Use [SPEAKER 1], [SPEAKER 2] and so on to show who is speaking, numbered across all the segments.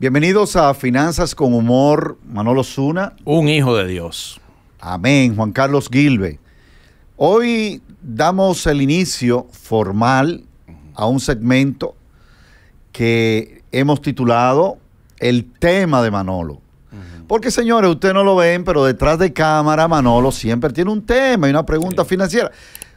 [SPEAKER 1] Bienvenidos a Finanzas con Humor, Manolo Zuna. Un hijo de Dios. Amén, Juan Carlos Gilbe. Hoy damos el inicio formal a un segmento que hemos titulado El tema de Manolo. Porque, señores, ustedes no lo ven, pero detrás de cámara Manolo siempre tiene un tema y una pregunta financiera.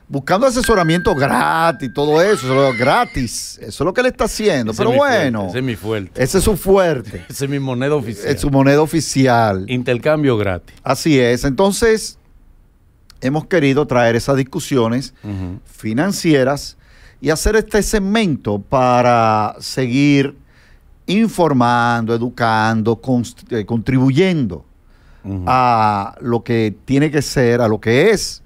[SPEAKER 1] Buscando asesoramiento gratis, todo eso, gratis. Eso es lo que le está haciendo. pero bueno.
[SPEAKER 2] ese es mi fuerte.
[SPEAKER 1] Ese es su fuerte. ese es mi moneda oficial. Es su moneda oficial. Intercambio gratis. Así es. Entonces, hemos querido traer esas discusiones financieras y hacer este segmento para seguir informando, educando, eh, contribuyendo a lo que tiene que ser, a lo que es,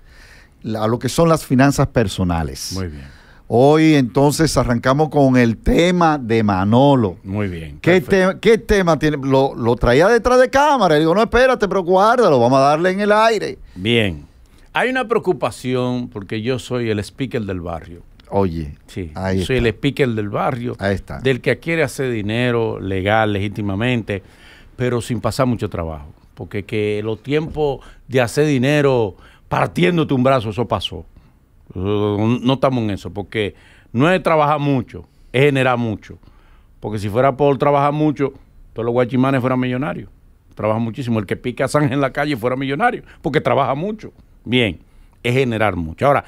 [SPEAKER 1] a lo que son las finanzas personales. Muy bien. Hoy entonces arrancamos con el tema de Manolo. Muy bien. ¿Qué, ¿qué tema tiene? Lo, lo, traía detrás de cámara. Le digo, no, espérate, pero guárdalo, vamos a darle en el aire.
[SPEAKER 2] Bien. Hay una preocupación porque yo soy el speaker del barrio.
[SPEAKER 1] Oye, sí. soy el
[SPEAKER 2] speaker del barrio, del que quiere hacer dinero legal, legítimamente, pero sin pasar mucho trabajo. Porque que los tiempos de hacer dinero partiéndote un brazo, eso pasó. No estamos en eso, porque no es trabajar mucho, es generar mucho. Porque si fuera por trabajar mucho, todos los guachimanes fueran millonarios. Trabaja muchísimo. El que pica a en la calle fuera millonario, porque trabaja mucho. Bien, es generar mucho. Ahora,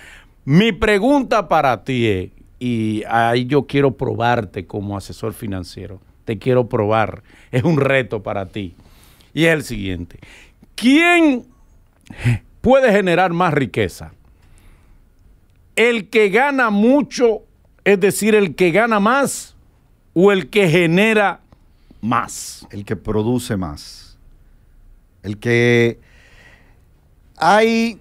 [SPEAKER 2] mi pregunta para ti es, y ahí yo quiero probarte como asesor financiero, te quiero probar, es un reto para ti. Y es el siguiente, ¿quién puede generar más riqueza? ¿El que gana mucho, es decir, el que gana más o el que genera
[SPEAKER 1] más? El que produce más. El que hay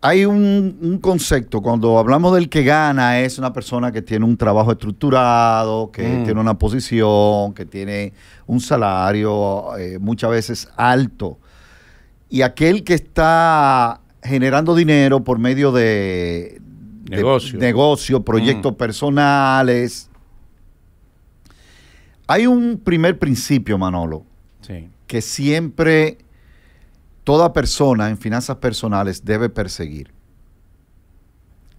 [SPEAKER 1] hay un, concepto, cuando hablamos del que gana, es una persona que tiene un trabajo estructurado, que mm. tiene una posición, que tiene un salario eh, muchas veces alto. Y aquel que está generando dinero por medio de, negocios negocio, mm. proyectos personales. Hay un primer principio, Manolo, que siempre toda persona en finanzas personales debe perseguir.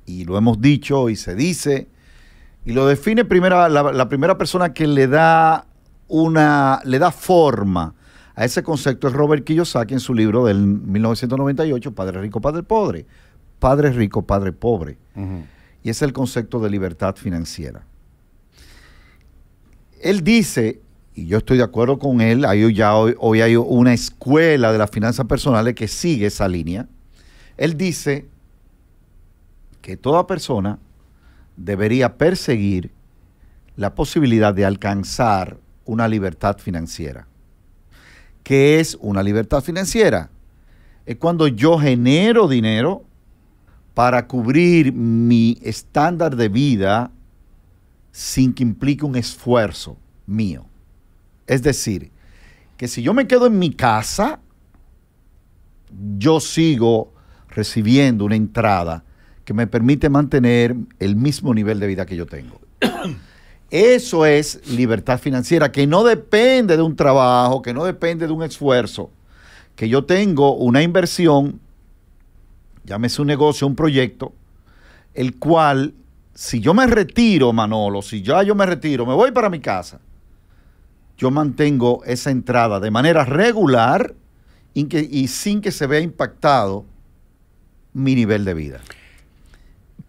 [SPEAKER 1] Y lo hemos dicho y se dice, y lo define primera, la, primera persona que le da una, le da forma a ese concepto es Robert Kiyosaki en su libro del 1998, Padre Rico, Padre Pobre. Padre Rico, Padre Pobre. Y es el concepto de libertad financiera. Él dice y yo estoy de acuerdo con él, hay hoy hay una escuela de las finanzas personales que sigue esa línea. Él dice que toda persona debería perseguir la posibilidad de alcanzar una libertad financiera. ¿Qué es una libertad financiera? Es cuando yo genero dinero para cubrir mi estándar de vida sin que implique un esfuerzo mío. Es decir, que si yo me quedo en mi casa, yo sigo recibiendo una entrada que me permite mantener el mismo nivel de vida que yo tengo. Eso es libertad financiera, que no depende de un trabajo, que no depende de un esfuerzo, que yo tengo una inversión, llámese un negocio, un proyecto, el cual, si yo me retiro, Manolo, si ya yo me retiro, me voy para mi casa, yo mantengo esa entrada de manera regular y, sin que se vea impactado mi nivel de vida.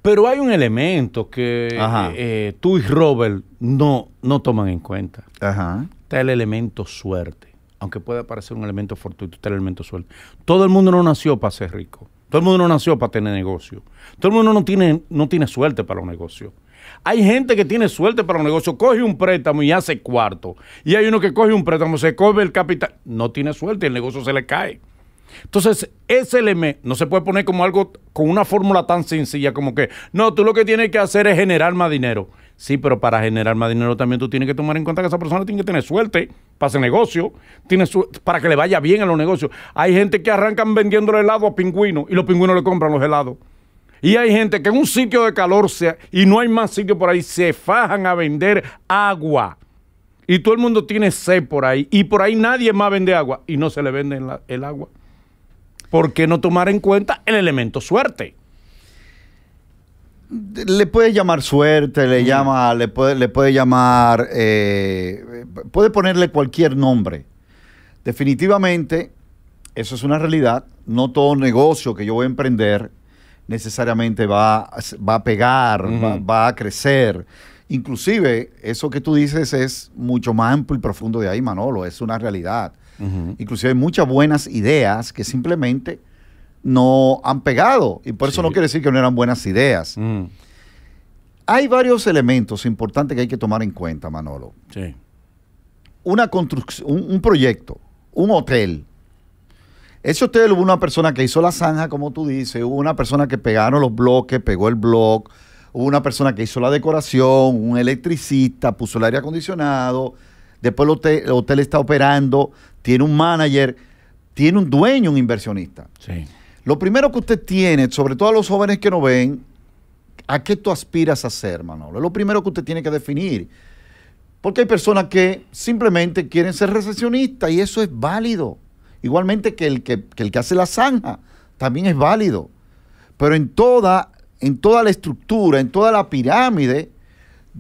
[SPEAKER 1] Pero hay un
[SPEAKER 2] elemento que eh, tú y Robert no, no toman en cuenta. Ajá. Está el elemento suerte. Aunque pueda parecer un elemento fortuito, está el elemento suerte. Todo el mundo no nació para ser rico. Todo el mundo no nació para tener negocio. Todo el mundo no tiene, no tiene suerte para los negocios. Hay gente que tiene suerte para un negocio, coge un préstamo y hace cuarto. Y hay uno que coge un préstamo, se cobre el capital, no tiene suerte, y el negocio se le cae. Entonces, ese no se puede poner como algo, con una fórmula tan sencilla como que, no, tú lo que tienes que hacer es generar más dinero. Sí, pero para generar más dinero también tú tienes que tomar en cuenta que esa persona tiene que tener suerte para hacer negocio, tiene para que le vaya bien a los negocios. Hay gente que arrancan vendiendo helado a pingüinos y los pingüinos le compran los helados. Y hay gente que en un sitio de calor sea y no hay más sitio por ahí, se fajan a vender agua. Y todo el mundo tiene sed por ahí. Y por ahí nadie más vende agua. Y no se le vende el agua. ¿Por qué no tomar en cuenta el elemento suerte?
[SPEAKER 1] le puede llamar suerte, le mm. llama, le puede, le llamar, eh, puede ponerle cualquier nombre. Definitivamente, eso es una realidad. No todo negocio que yo voy a emprender necesariamente va, a pegar, va, a crecer. Inclusive, eso que tú dices es mucho más amplio y profundo de ahí, Manolo, es una realidad. Inclusive hay muchas buenas ideas que simplemente no han pegado, y por eso no quiere decir que no eran buenas ideas. Mm. Hay varios elementos importantes que hay que tomar en cuenta, Manolo. Sí. Una construcción, un proyecto, un hotel, ese usted, hubo una persona que hizo la zanja, como tú dices, hubo una persona que pegaron los bloques, pegó el blog, hubo una persona que hizo la decoración, un electricista, puso el aire acondicionado, después el hotel, está operando, tiene un manager, tiene un dueño, un inversionista. Lo primero que usted tiene, sobre todo a los jóvenes que no ven, ¿a qué tú aspiras a ser, Manolo? Es lo primero que usted tiene que definir. Porque hay personas que simplemente quieren ser recesionistas y eso es válido. Igualmente que el que, el que, hace la zanja también es válido. Pero en toda, en toda la estructura, en toda la pirámide,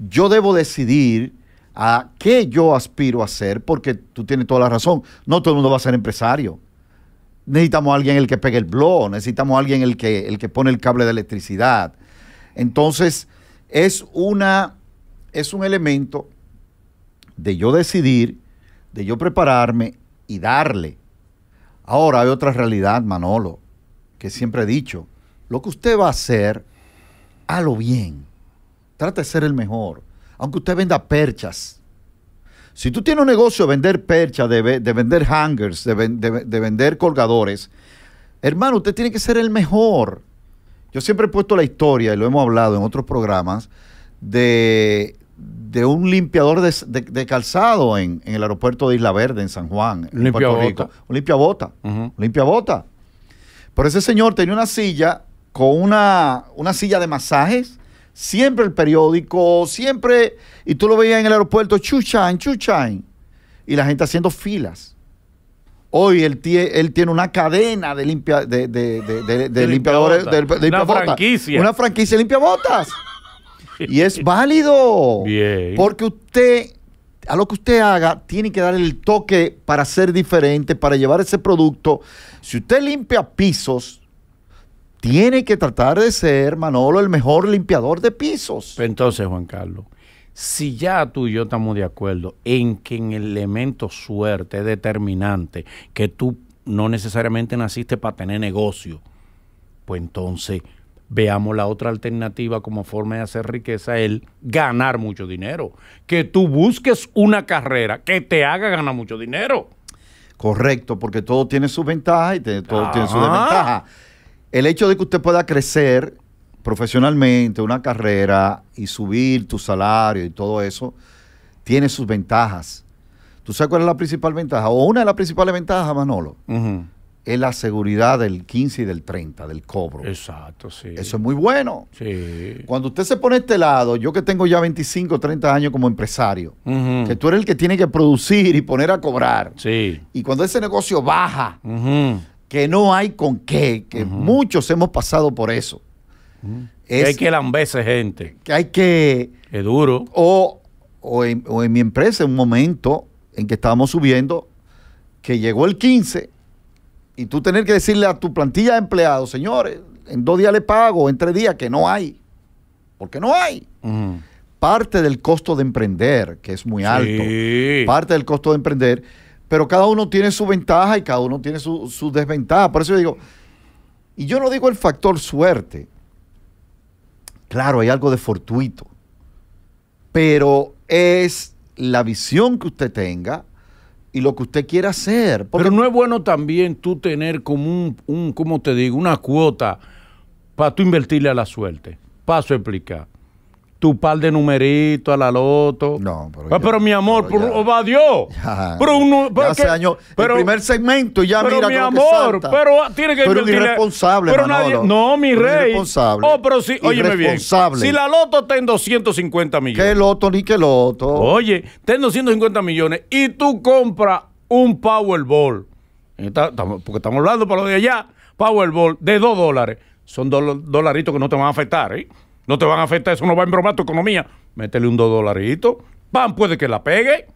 [SPEAKER 1] yo debo decidir a qué yo aspiro a ser, porque tú tienes toda la razón. No todo el mundo va a ser empresario. Necesitamos a alguien el que pegue el blog, necesitamos a alguien el que, el que pone el cable de electricidad. Entonces, es, una, es un elemento de yo decidir, de yo prepararme y darle. Ahora hay otra realidad, Manolo, que siempre he dicho. Lo que usted va a hacer, hazlo bien. Trate de ser el mejor. Aunque usted venda perchas. Si tú tienes un negocio de vender perchas, de, vender hangers, de vender colgadores, hermano, usted tiene que ser el mejor. Yo siempre he puesto la historia, y lo hemos hablado en otros programas, de de un limpiador de, calzado en, el aeropuerto de Isla Verde, en San Juan, en limpia Puerto Rico. Bota. Un limpiabota. Pero ese señor tenía una silla con una, silla de masajes, siempre el periódico, siempre, y tú lo veías en el aeropuerto, chuchain, chuchain, y la gente haciendo filas. Hoy él, tiene una cadena de, limpia, de, de, limpiadores. una franquicia. Una franquicia de limpiabotas. Y es válido. Porque usted, a lo que usted haga, tiene que dar el toque para ser diferente, para llevar ese producto. Si usted limpia pisos, tiene que tratar de ser, Manolo, el mejor limpiador de pisos.
[SPEAKER 2] Entonces, Juan Carlos, si ya tú y yo estamos de acuerdo en que en el elemento suerte es determinante, que tú no necesariamente naciste para tener negocio, pues entonces veamos la otra alternativa como forma de hacer riqueza, el ganar mucho dinero. Que tú busques una carrera que te haga ganar mucho dinero.
[SPEAKER 1] Correcto, porque todo tiene sus ventajas y todo tiene sus desventajas. El hecho de que usted pueda crecer profesionalmente, una carrera y subir tu salario y todo eso, tiene sus ventajas. ¿Tú sabes cuál es la principal ventaja? O una de las principales ventajas, Manolo es la seguridad del 15 y del 30, del cobro. Exacto, sí. Eso es muy bueno. Sí. Cuando usted se pone a este lado, yo que tengo ya 25, 30 años como empresario, que tú eres el que tiene que producir y poner a cobrar. Sí. Y cuando ese negocio baja, que no hay con qué, que muchos hemos pasado por eso. que hay
[SPEAKER 2] que gente.
[SPEAKER 1] Que hay que... Es duro. O, en, o en mi empresa, en un momento en que estábamos subiendo, que llegó el 15 y tú tener que decirle a tu plantilla de empleados, señores, en dos días le pago, en tres días, que no hay. Porque no hay. Parte del costo de emprender, que es muy alto. Parte del costo de emprender. Pero cada uno tiene su ventaja y cada uno tiene su, su desventaja. Por eso yo digo, y yo no digo el factor suerte. Claro, hay algo de fortuito. Pero es la visión que usted tenga, y lo que usted quiera hacer. Pero no es bueno también tú tener como un, un ¿cómo te digo?
[SPEAKER 2] Una cuota para tú invertirle a la suerte. Paso a explicar tu par de numeritos a la loto. No, pero. pero mi amor, por, Obadió. pero
[SPEAKER 1] hace años. el primer segmento y ya pero mi amor, pero tiene que Pero un irresponsable, No, mi rey. Irresponsable. Oh, pero sí, óyeme bien. Si la
[SPEAKER 2] loto está en 250 millones. ¿Qué loto ni qué loto? Oye, ten 250 millones y tú compras un Powerball. porque estamos hablando para lo de allá. Powerball de 2 dólares. Son dos dolaritos que no te van a afectar, ¿eh? no te van a afectar, eso no va a embromar tu economía. Métele un dos dolarito Pan puede que la pegue.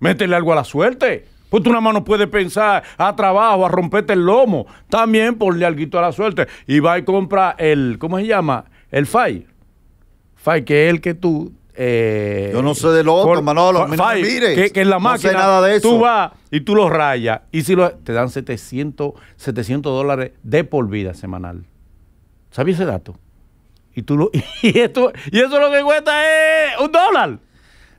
[SPEAKER 2] Métele algo a la suerte. Pues una mano puede pensar a trabajo, a romperte el lomo. También ponle algo a la suerte. Y va y compra el, ¿cómo se llama? El FAI. FAI, que es el que tú eh, Yo no sé de otro, por, Manolo. FAI que, es en la máquina no sé nada de eso. tú vas y tú lo rayas y si lo, te dan 700, 700 dólares de por vida semanal. ¿Sabías ese dato? Y, tú lo, esto, y eso lo que cuesta es eh, un dólar.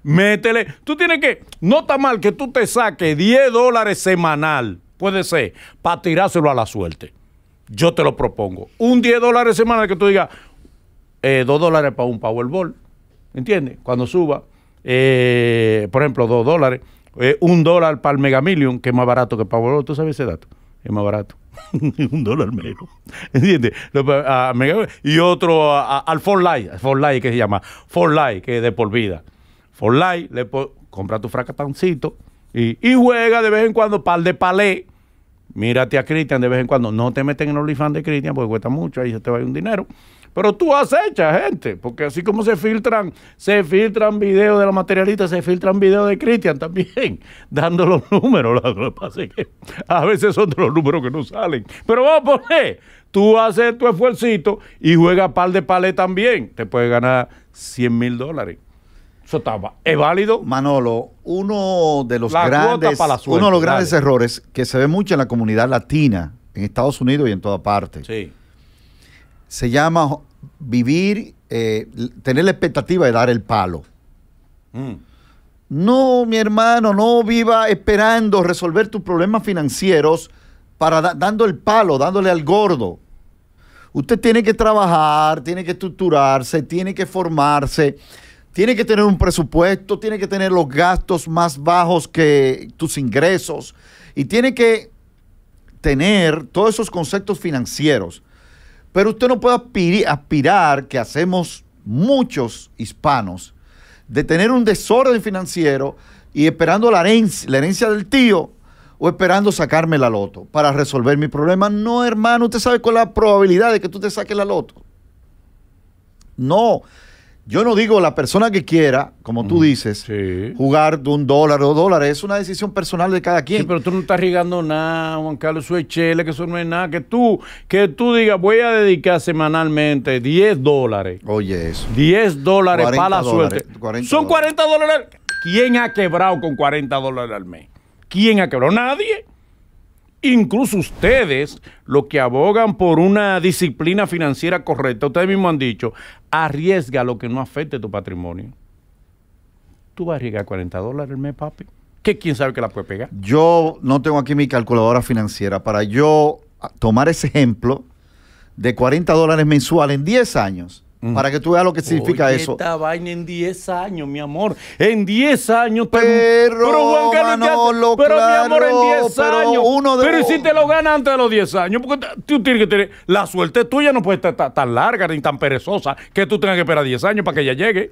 [SPEAKER 2] Métele. Tú tienes que. nota mal que tú te saques 10 dólares semanal. Puede ser. Para tirárselo a la suerte. Yo te lo propongo. Un 10 dólares semanal que tú digas. Eh, 2 dólares para un Powerball. ¿Entiendes? Cuando suba. Eh, por ejemplo, 2 dólares. Eh, un dólar para el Mega Million, que es más barato que Powerball. ¿Tú sabes ese dato? es más barato. un dólar menos. ¿Entiendes? Ah, y otro ah, ah, al For Life, For Life que se llama, For Life, que es de por vida. For Life, le compra tu fracatancito y, juega de vez en cuando pal de palé. Mírate a Cristian de vez en cuando. No te meten en el olifán de Cristian porque cuesta mucho, ahí se te va un dinero. Pero tú acecha, gente, porque así como se filtran, se filtran videos de la materialista, se filtran videos de Cristian también, dando los números. que a veces son de los números que no salen. Pero vamos a poner, tú haces tu esfuercito y juegas par de palé también. Te puedes ganar 100 mil dólares. Eso estaba. ¿Es
[SPEAKER 1] válido? Manolo, uno de los grandes, uno de los grandes errores que se ve mucho en la comunidad latina, en Estados Unidos y en toda parte. Sí se llama vivir, eh, tener la expectativa de dar el palo. Mm. No, mi hermano, no viva esperando resolver tus problemas financieros para dando el palo, dándole al gordo. Usted tiene que trabajar, tiene que estructurarse, tiene que formarse, tiene que tener un presupuesto, tiene que tener los gastos más bajos que tus ingresos y tiene que tener todos esos conceptos financieros pero usted no puede aspirar, que hacemos muchos hispanos, de tener un desorden financiero y esperando la herencia, la herencia del tío o esperando sacarme la loto para resolver mi problema. No, hermano, usted sabe cuál es la probabilidad de que tú te saques la loto. No, yo no digo la persona que quiera, como tú dices, jugar de un dólar o dos dólares, es una decisión personal de cada quien. Sí, pero tú no estás rigando nada, Juan Carlos, eso que eso no es nada. Que tú, que
[SPEAKER 2] tú digas, voy a dedicar semanalmente 10 dólares. Oye, eso. 10 dólares para la suerte. Son 40 dólares. ¿Quién ha quebrado con 40 dólares al mes? ¿Quién ha quebrado? Nadie. Incluso ustedes, los que abogan por una disciplina financiera correcta, ustedes mismos han dicho, arriesga lo que no afecte tu patrimonio. Tú vas a arriesgar 40 dólares el mes, papi. Que quién sabe que la puede
[SPEAKER 1] pegar. Yo no tengo aquí mi calculadora financiera para yo tomar ese ejemplo de 40 dólares mensuales en 10 años para que tú veas lo que significa eso. Esta
[SPEAKER 2] vaina en 10 años, mi amor. En 10 años. Pero, pero Juan Carlos, ya, pero mi amor, en 10 años. pero si te lo ganas antes de los 10 años, porque tú tienes que tener. La suerte tuya no puede estar tan larga ni tan perezosa que tú tengas que esperar 10 años para que ella llegue.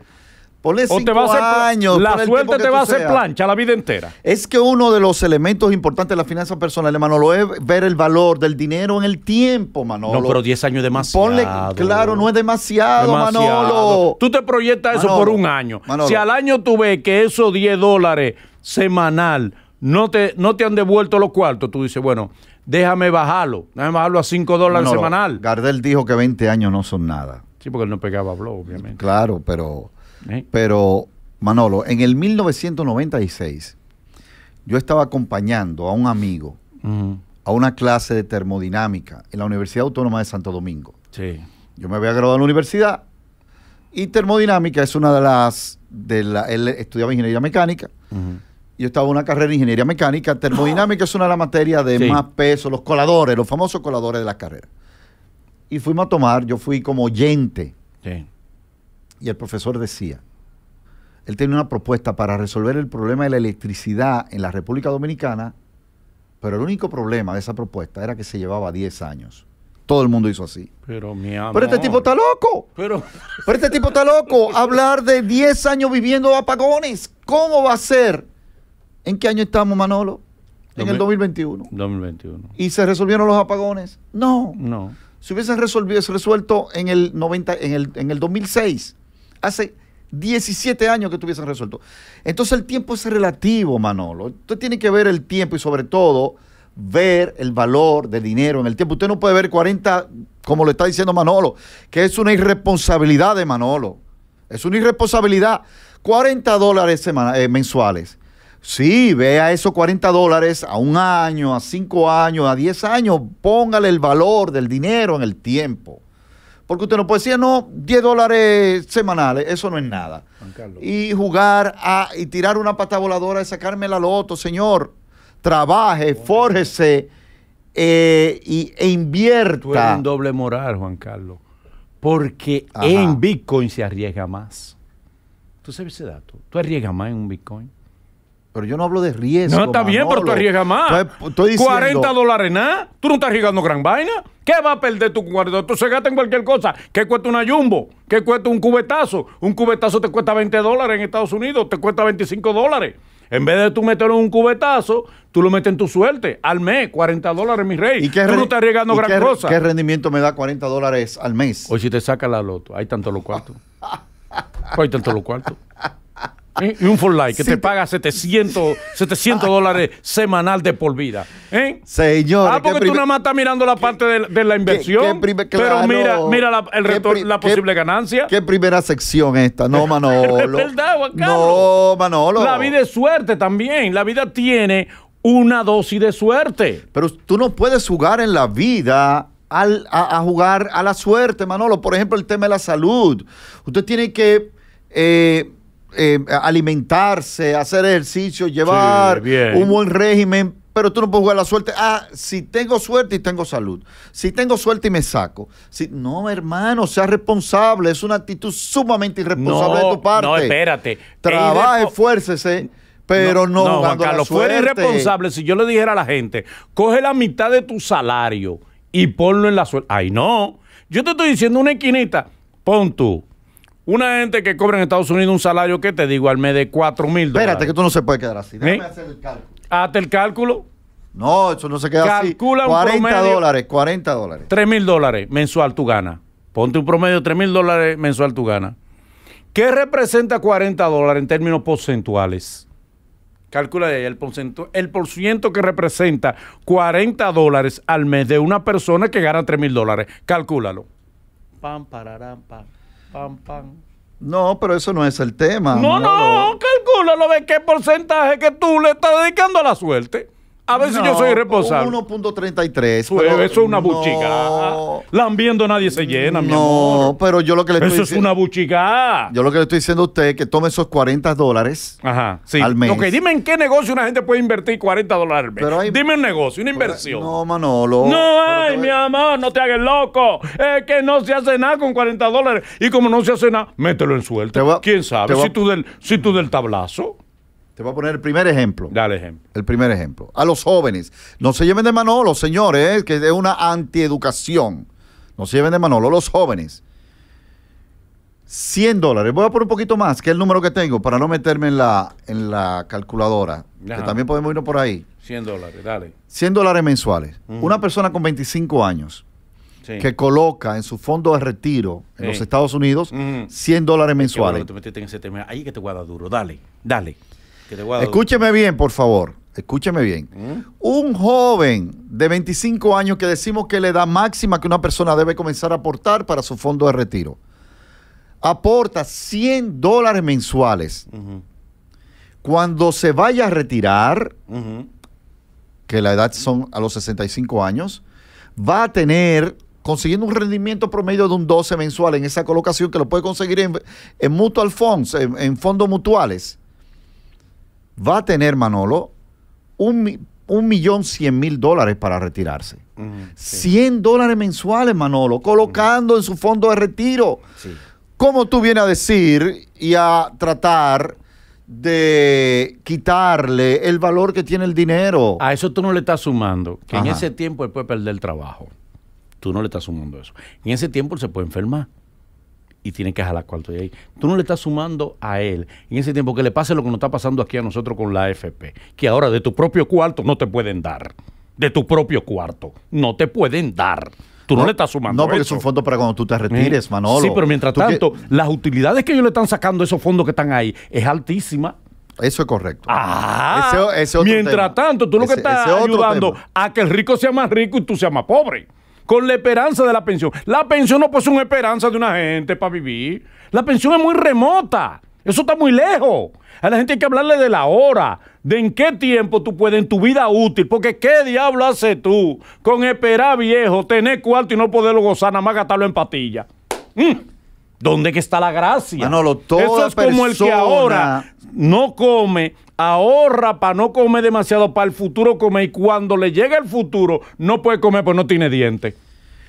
[SPEAKER 1] Ponle cinco años, La suerte te va a hacer plancha la vida entera. Es que uno de los elementos importantes de la finanza personal, Manolo, es ver el valor del dinero en el tiempo, Manolo. No, pero
[SPEAKER 2] 10 años es demasiado. Ponle,
[SPEAKER 1] claro, no es demasiado, Manolo. Tú te proyectas
[SPEAKER 2] eso por un año. Si al año tú ves que esos 10 dólares semanal no te, no te han devuelto los cuartos, tú dices, bueno, déjame bajarlo, déjame bajarlo a 5 dólares
[SPEAKER 1] semanal. Gardel dijo que 20 años no son nada. Sí, porque él no pegaba blog, obviamente. Claro, pero... Pero, Manolo, en el 1996, yo estaba acompañando a un amigo a una clase de termodinámica en la Universidad Autónoma de Santo Domingo. Yo me había graduado en la universidad y termodinámica es una de las. De él estudiaba ingeniería mecánica. y Yo estaba en una carrera de ingeniería mecánica. Termodinámica es una de las materias de más peso, los coladores, los famosos coladores de la carrera. Y fuimos a tomar, yo fui como oyente. Sí y el profesor decía, él tenía una propuesta para resolver el problema de la electricidad en la República Dominicana, pero el único problema de esa propuesta era que se llevaba 10 años. Todo el mundo hizo así. Pero mi Pero este tipo está loco. Pero, este tipo está loco. Hablar de 10 años viviendo apagones. ¿Cómo va a ser? ¿En qué año estamos, Manolo? En el 2021.
[SPEAKER 2] 2021.
[SPEAKER 1] ¿Y se resolvieron los apagones? No. No. Si hubiesen resuelto en el 90, en el, en el 2006 hace 17 años que estuviesen resuelto. Entonces el tiempo es relativo, Manolo. Usted tiene que ver el tiempo y sobre todo ver el valor del dinero en el tiempo. Usted no puede ver 40, como lo está diciendo Manolo, que es una irresponsabilidad de Manolo. Es una irresponsabilidad. 40 dólares eh, mensuales. Sí, vea esos 40 dólares a un año, a cinco años, a 10 años. Póngale el valor del dinero en el tiempo. Porque usted no puede decir, ah, no, 10 dólares semanales, eso no es nada. Y jugar a, y tirar una pata voladora y sacarme la loto, señor, trabaje, bueno. Eh, e invierta. Tú un doble moral, Juan Carlos, porque en Bitcoin se arriesga más.
[SPEAKER 2] ¿Tú sabes ese dato? ¿Tú arriesgas más en un Bitcoin? Pero yo no hablo de riesgo. No, está bien, pero tú arriesgas más. 40 dólares nada. Tú no estás arriesgando gran vaina. ¿Qué va a perder tu cuarto? Tú se gasta en cualquier cosa. ¿Qué cuesta una jumbo? ¿Qué cuesta un cubetazo? Un cubetazo te cuesta 20 dólares en Estados Unidos, te cuesta 25 dólares. En vez de tú meterlo en un cubetazo, tú lo metes en tu suerte. Al mes, 40 dólares, mi rey. ¿Y qué tú no estás arriesgando gran cosa. ¿Qué
[SPEAKER 1] rendimiento me da 40 dólares al mes? hoy si te saca la loto. Hay tanto los cuartos. Hay tanto los cuartos.
[SPEAKER 2] ¿Eh? Y un full life que te paga 700, 700 ah. dólares semanal de por vida. ¿Eh?
[SPEAKER 1] Señor. Ah, porque tú nada
[SPEAKER 2] más estás mirando la parte de, la inversión. pero mira, la, el la posible ganancia.
[SPEAKER 1] Qué primera sección esta, no,
[SPEAKER 2] Manolo. es verdad, Juan Carlos. No, Manolo. La vida es suerte también. La vida tiene
[SPEAKER 1] una dosis de suerte. Pero tú no puedes jugar en la vida a, jugar a la suerte, Manolo. Por ejemplo, el tema de la salud. Usted tiene que eh, eh, alimentarse, hacer ejercicio, llevar un buen régimen, pero tú no puedes jugar la suerte. Ah, si tengo suerte y tengo salud. Si tengo suerte y me saco. Si, no, hermano, sea responsable. Es una actitud sumamente irresponsable de tu parte. No, espérate.
[SPEAKER 2] Trabaje,
[SPEAKER 1] esfuércese. Pero no, no, no fuera irresponsable
[SPEAKER 2] si yo le dijera a la gente, coge la mitad de tu salario y ponlo en la suerte. Ay, no. Yo te estoy diciendo una esquinita, pon tú una gente que cobra en Estados Unidos un salario que te digo al mes de 4 mil dólares. Espérate, que tú no se puede quedar así. Déjame
[SPEAKER 1] hacer el cálculo. Hazte el cálculo. No, eso no se queda así. Calcula un promedio, dólares, 40 dólares.
[SPEAKER 2] 3 mil dólares mensual tú ganas. Ponte un promedio de 3 mil dólares mensual tú ganas. ¿Qué representa 40 dólares en términos porcentuales? Calcula el porcento, el porciento que representa 40 dólares al mes de una persona que gana 3 mil dólares. Calcúlalo. Pam, pararam, pam. Pam, No,
[SPEAKER 1] pero eso no es el tema. No, no,
[SPEAKER 2] no, calcula lo de qué porcentaje que tú le estás dedicando a la suerte. A veces yo soy responsable. 1.33. eso es una buchigada.
[SPEAKER 1] han viendo, nadie se llena, mi amor. No, pero yo lo que le estoy diciendo. Eso es una buchigada. Yo lo que le estoy diciendo a usted es que tome esos 40 dólares Ajá, al mes. Ok,
[SPEAKER 2] dime en qué negocio una gente puede invertir 40 dólares al mes. Pero dime un negocio, una inversión. no, Manolo. No, ay, mi amor, no te hagas loco. Es que no se hace nada con 40 dólares. Y como no se hace nada, mételo en suelta. ¿Quién
[SPEAKER 1] sabe? si, tú si tú del tablazo. Te voy a poner el primer ejemplo. Dale ejemplo. El primer ejemplo. A los jóvenes. No se lleven de Manolo, señores, eh, que es una antieducación. No se lleven de Manolo, los jóvenes. 100 dólares. Voy a poner un poquito más, que es el número que tengo, para no meterme en la, en la calculadora. Que también podemos irnos por ahí.
[SPEAKER 2] 100 dólares, dale.
[SPEAKER 1] 100 dólares mensuales. Una persona con 25 años que coloca en su fondo de retiro en los Estados Unidos 100 dólares mensuales.
[SPEAKER 2] te Ahí que te guarda duro. Dale, dale. Escúcheme
[SPEAKER 1] bien, por favor. Escúcheme bien. ¿Mm? Un joven de 25 años que decimos que la edad máxima que una persona debe comenzar a aportar para su fondo de retiro, aporta 100 dólares mensuales. Cuando se vaya a retirar, que la edad son a los 65 años, va a tener consiguiendo un rendimiento promedio de un 12 mensual en esa colocación que lo puede conseguir en, mutual funds, en fondos mutuales va a tener Manolo un, millón cien mil dólares para retirarse. Cien 100 dólares mensuales, Manolo, colocando en su fondo de retiro. como ¿Cómo tú vienes a decir y a tratar de quitarle el valor que tiene el dinero?
[SPEAKER 2] A eso tú no le estás sumando, que en ese tiempo él puede perder el trabajo. Tú no le estás sumando eso. En ese tiempo él se puede enfermar y tiene que jalar cuarto de ahí. Tú no le estás sumando a él en ese tiempo que le pase lo que nos está pasando aquí a nosotros con la AFP, que ahora de tu propio cuarto no te pueden dar. De tu propio cuarto no te pueden dar. Tú no, le estás sumando. No, porque es un fondo
[SPEAKER 1] para cuando tú te retires, Manolo. Sí, pero mientras tanto,
[SPEAKER 2] las utilidades que ellos le están sacando a esos fondos que están ahí es altísima. Eso es correcto. Ah, mientras tanto, tú lo que estás ayudando a que el rico sea más rico y tú seas más pobre con la esperanza de la pensión. La pensión no puede ser una esperanza de una gente para vivir. La pensión es muy remota. Eso está muy lejos. A la gente hay que hablarle de la hora, de en qué tiempo tú puedes, en tu vida útil, porque qué diablo haces tú con esperar viejo, tener cuarto y no poderlo gozar, nada más gastarlo en patilla. Mm. ¿Dónde que está la gracia? no Eso es como el que ahora no come, ahorra para no comer demasiado, para el futuro comer, y cuando le llega el futuro no puede comer porque no tiene dientes.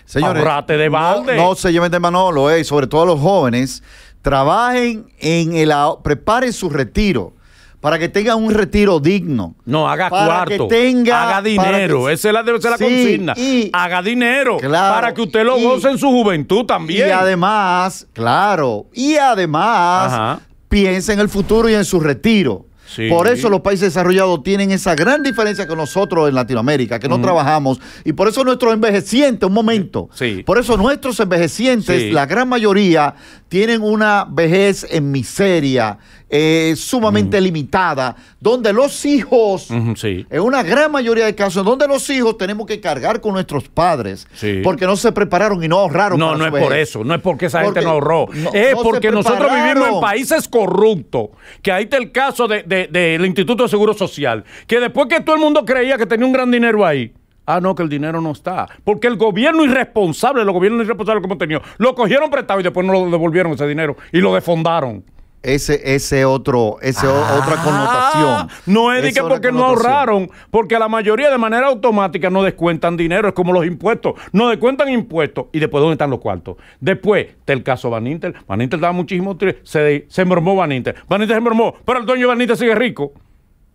[SPEAKER 2] Señores, Ahorrate de balde. No,
[SPEAKER 1] se lleven de Manolo, eh, sobre todo los jóvenes. Trabajen en el... preparen su retiro para que tenga un retiro digno.
[SPEAKER 2] No, haga para Que tenga, haga dinero. Que, esa es la, la consigna. haga dinero claro, para que usted lo
[SPEAKER 1] goce en su juventud también. Y además, claro, y además piense en el futuro y en su retiro. Por eso los países desarrollados tienen esa gran diferencia con nosotros en Latinoamérica, que no trabajamos. Y por eso nuestros envejecientes, un momento, por eso nuestros envejecientes, la gran mayoría, tienen una vejez en miseria, eh, sumamente limitada, donde los hijos, en una gran mayoría de casos, donde los hijos tenemos que cargar con nuestros padres, porque no se prepararon y no ahorraron. No, no es por eso, no es porque esa gente no ahorró, es porque nosotros vivimos en países
[SPEAKER 2] corruptos, que ahí está el caso de del Instituto de Seguro Social, que después que todo el mundo creía que tenía un gran dinero ahí, ah, no, que el dinero no está. Porque el gobierno irresponsable, los gobiernos irresponsables como tenía lo cogieron prestado y después no lo devolvieron ese dinero y lo defondaron
[SPEAKER 1] ese, es otro, ese otra ah. connotación.
[SPEAKER 2] No es que porque no ahorraron, porque la mayoría de manera automática no descuentan dinero, es como los impuestos, no descuentan impuestos y después dónde están los cuartos. Después del caso Van Inter, Van Inter daba muchísimo, se, se mormó Van Inter, Van Inter se mormó, pero el dueño Van Inter sigue rico.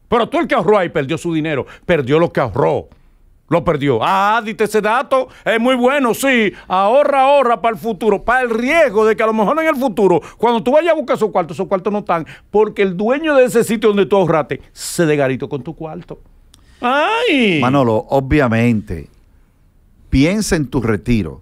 [SPEAKER 2] Pero tú el que ahorró ahí perdió su dinero, perdió lo que ahorró. Lo perdió. Ah, dite ese dato. Es muy bueno, sí. Ahorra, ahorra para el futuro, para el riesgo de que a lo mejor en el futuro, cuando tú vayas a buscar su cuarto, esos cuarto no están, porque el dueño de ese sitio donde tú ahorraste se degarito con tu cuarto.
[SPEAKER 1] ¡Ay! Manolo, obviamente, piensa en tu retiro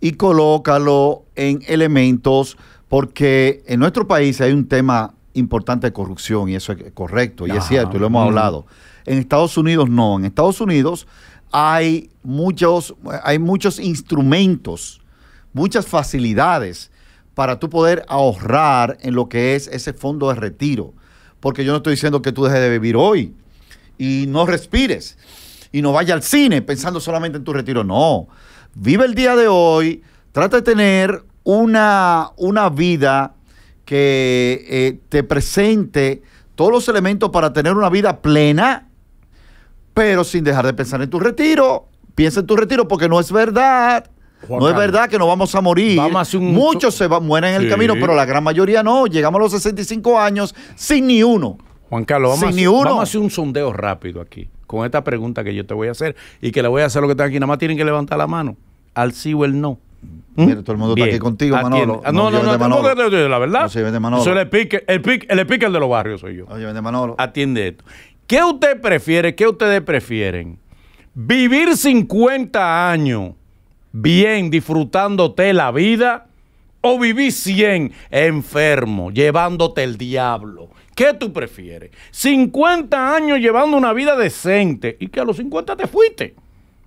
[SPEAKER 1] y colócalo en elementos, porque en nuestro país hay un tema importante de corrupción, y eso es correcto, y es cierto, y lo hemos mm. hablado. En Estados Unidos no, en Estados Unidos hay muchos, hay muchos instrumentos, muchas facilidades para tú poder ahorrar en lo que es ese fondo de retiro. Porque yo no estoy diciendo que tú dejes de vivir hoy y no respires y no vayas al cine pensando solamente en tu retiro. No, vive el día de hoy, trata de tener una, una vida que eh, te presente todos los elementos para tener una vida plena pero sin dejar de pensar en tu retiro. Piensa en tu retiro porque no es verdad. no es verdad que no vamos a morir. Muchos se mueren en el camino, pero la gran mayoría no. Llegamos a los 65 años sin ni uno. Juan Carlos, vamos, a, hacer,
[SPEAKER 2] un sondeo rápido aquí con esta pregunta que yo te voy a hacer y que le voy a hacer lo que están aquí. Nada más tienen que levantar la mano al sí o el no.
[SPEAKER 1] ¿Mm? todo el mundo está aquí contigo, Manolo. no, no, no, no, la verdad. soy
[SPEAKER 2] el pique, de los barrios soy yo. Oye, Manolo. Atiende esto. ¿Qué usted prefiere? ¿Qué ustedes prefieren? ¿Vivir 50 años bien, disfrutándote la vida? ¿O vivir 100 enfermo, llevándote el diablo? ¿Qué tú prefieres? 50 años llevando una vida decente y que a los 50 te fuiste.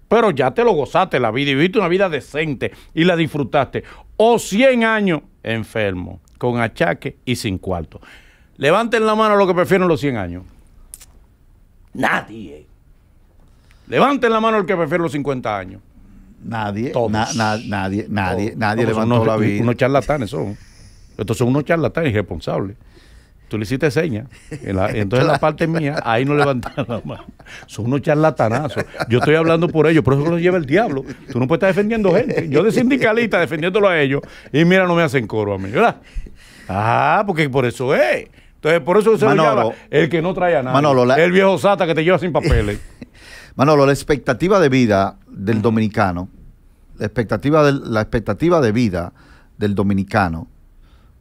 [SPEAKER 2] Pero ya te lo gozaste la vida y viviste una vida decente y la disfrutaste. O 100 años enfermo, con achaque y sin cuarto. Levanten la mano a lo que prefieren los 100 años. Nadie. Levanten la mano el que prefiero los 50 años. Nadie. nadie, nadie, nadie pues levantó unos, la vida. Unos charlatanes son. Estos son unos charlatanes irresponsables. Tú le hiciste seña. entonces la parte mía, ahí no levantaron la mano. Son unos charlatanazos. Yo estoy hablando por ellos, por eso los lleva el diablo. Tú no puedes estar defendiendo gente. Yo de sindicalista defendiéndolo a ellos. Y mira, no me hacen coro a mí, Ah, porque por eso es. Entonces, por eso se Manolo, el que no trae a el viejo sata que te lleva sin papeles.
[SPEAKER 1] Manolo, la expectativa de vida del dominicano, la expectativa de, la expectativa de vida del dominicano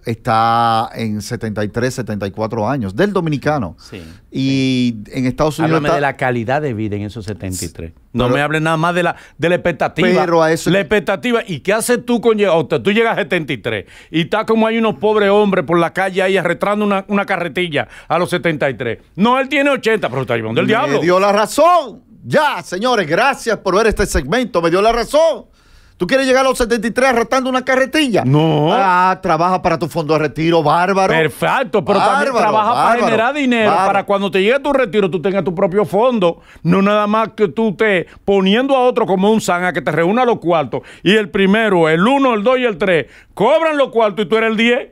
[SPEAKER 1] está en 73, 74 años, del dominicano. Sí. Y en Estados Unidos. Háblame de la calidad de vida en esos 73. No me
[SPEAKER 2] hables nada más de la, de la expectativa. Pero a eso. La expectativa. ¿Y qué haces tú con llegar? Tú llegas a 73 y está como hay unos pobres hombres por la calle ahí arrastrando una, carretilla a los 73. No, él tiene 80, pero está llevando el diablo. Me dio
[SPEAKER 1] la razón. Ya, señores, gracias por ver este segmento. Me dio la razón. ¿Tú quieres llegar a los 73 arrastrando una carretilla? No. Ah, trabaja para tu fondo de retiro, bárbaro. Perfecto, pero también trabaja para generar dinero, para
[SPEAKER 2] cuando te llegue tu retiro, tú tengas tu propio fondo. No nada más que tú te poniendo a otro como un zanga que te reúna los cuartos. Y el primero, el uno, el dos y el tres, cobran los cuartos y tú eres el diez.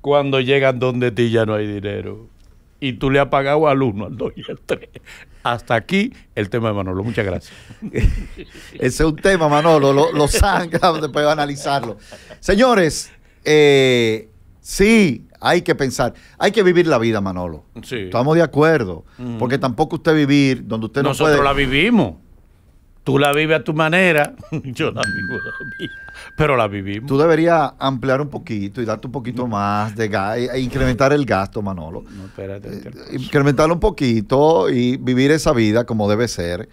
[SPEAKER 2] Cuando llegan donde ti ya no hay dinero y tú le has pagado al 1, al 2 y al 3. Hasta
[SPEAKER 1] aquí el tema de Manolo. Muchas gracias. Ese es un tema, Manolo. Lo, lo sangra después analizarlo. Señores, eh, sí, hay que pensar. Hay que vivir la vida, Manolo. Sí. Estamos de acuerdo. Porque tampoco usted vivir donde usted no Nosotros la vivimos. Tú la
[SPEAKER 2] vives a tu manera, yo la vivo
[SPEAKER 1] pero la vivimos. Tú deberías ampliar un poquito y darte un poquito más de gasto, e-, e incrementar el gasto, Manolo. No, eh, incrementarlo un poquito y vivir esa vida como debe ser.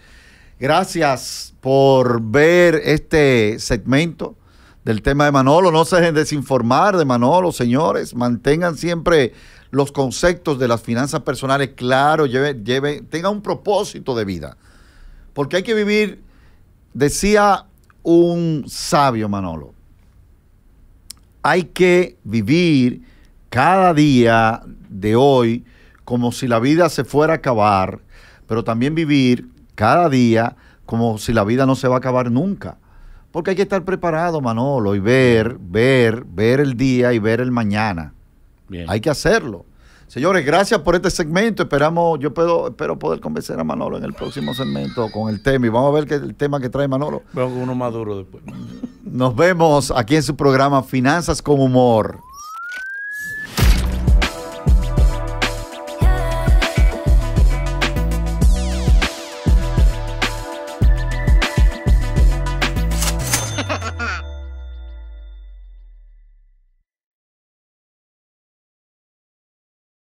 [SPEAKER 1] Gracias por ver este segmento del tema de Manolo. No se dejen desinformar de Manolo, señores. Mantengan siempre los conceptos de las finanzas personales claros. Lleve, lleve, tengan un propósito de vida. Porque hay que vivir Decía un sabio Manolo, hay que vivir cada día de hoy como si la vida se fuera a acabar, pero también vivir cada día como si la vida no se va a acabar nunca. Porque hay que estar preparado, Manolo, y ver, ver, ver el día y ver el mañana. Hay que hacerlo. Señores, gracias por este segmento. Esperamos, yo puedo, espero poder convencer a Manolo en el próximo segmento con el tema. Y vamos a ver que el tema que trae Manolo.
[SPEAKER 2] Veo uno más duro después.
[SPEAKER 1] Nos vemos aquí en su programa Finanzas con Humor.